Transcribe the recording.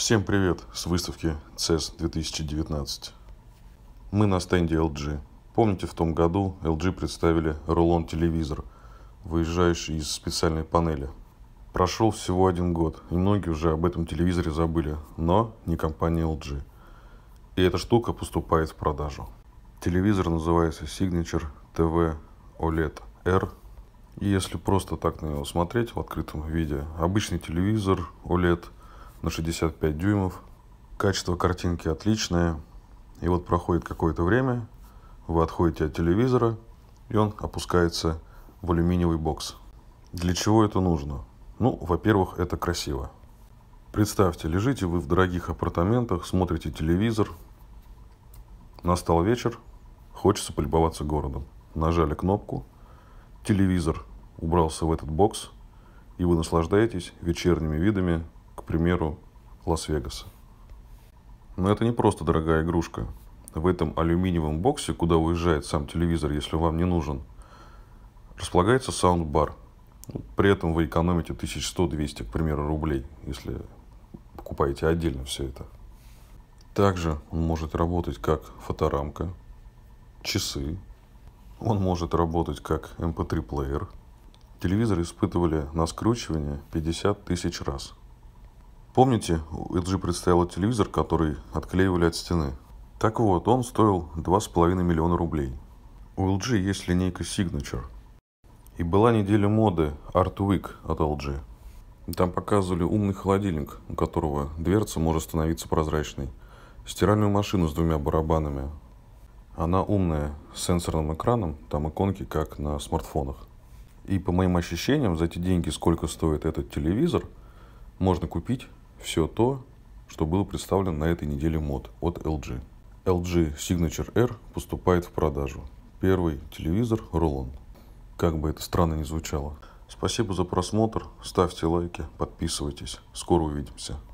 Всем привет с выставки CES 2019. Мы на стенде LG. Помните, в том году LG представили рулон-телевизор, выезжающий из специальной панели. Прошел всего один год, и многие уже об этом телевизоре забыли, но не компания LG. И эта штука поступает в продажу. Телевизор называется Signature TV OLED R и если просто так на него смотреть в открытом виде, обычный телевизор OLED – на 65 дюймов. Качество картинки отличное. И вот проходит какое-то время, вы отходите от телевизора, и он опускается в алюминиевый бокс. Для чего это нужно? Ну, во-первых, это красиво. Представьте, лежите вы в дорогих апартаментах, смотрите телевизор. Настал вечер, хочется полюбоваться городом. Нажали кнопку, телевизор убрался в этот бокс, и вы наслаждаетесь вечерними видами примеру, Лас-Вегаса. Но это не просто дорогая игрушка. В этом алюминиевом боксе, куда уезжает сам телевизор, если вам не нужен, располагается саундбар. При этом вы экономите 1100-200, к примеру, рублей, если покупаете отдельно все это. Также он может работать как фоторамка, часы. Он может работать как MP3-плеер. Эм телевизор испытывали на скручивание 50 тысяч раз – Помните, LG представила телевизор, который отклеивали от стены? Так вот, он стоил 2,5 миллиона рублей. У LG есть линейка Signature. И была неделя моды Art Week от LG. Там показывали умный холодильник, у которого дверца может становиться прозрачной. Стиральную машину с двумя барабанами. Она умная, с сенсорным экраном, там иконки, как на смартфонах. И по моим ощущениям, за эти деньги, сколько стоит этот телевизор, можно купить все то, что было представлено на этой неделе мод от LG. LG Signature R поступает в продажу. Первый телевизор Ролон. Как бы это странно ни звучало. Спасибо за просмотр, ставьте лайки, подписывайтесь. Скоро увидимся.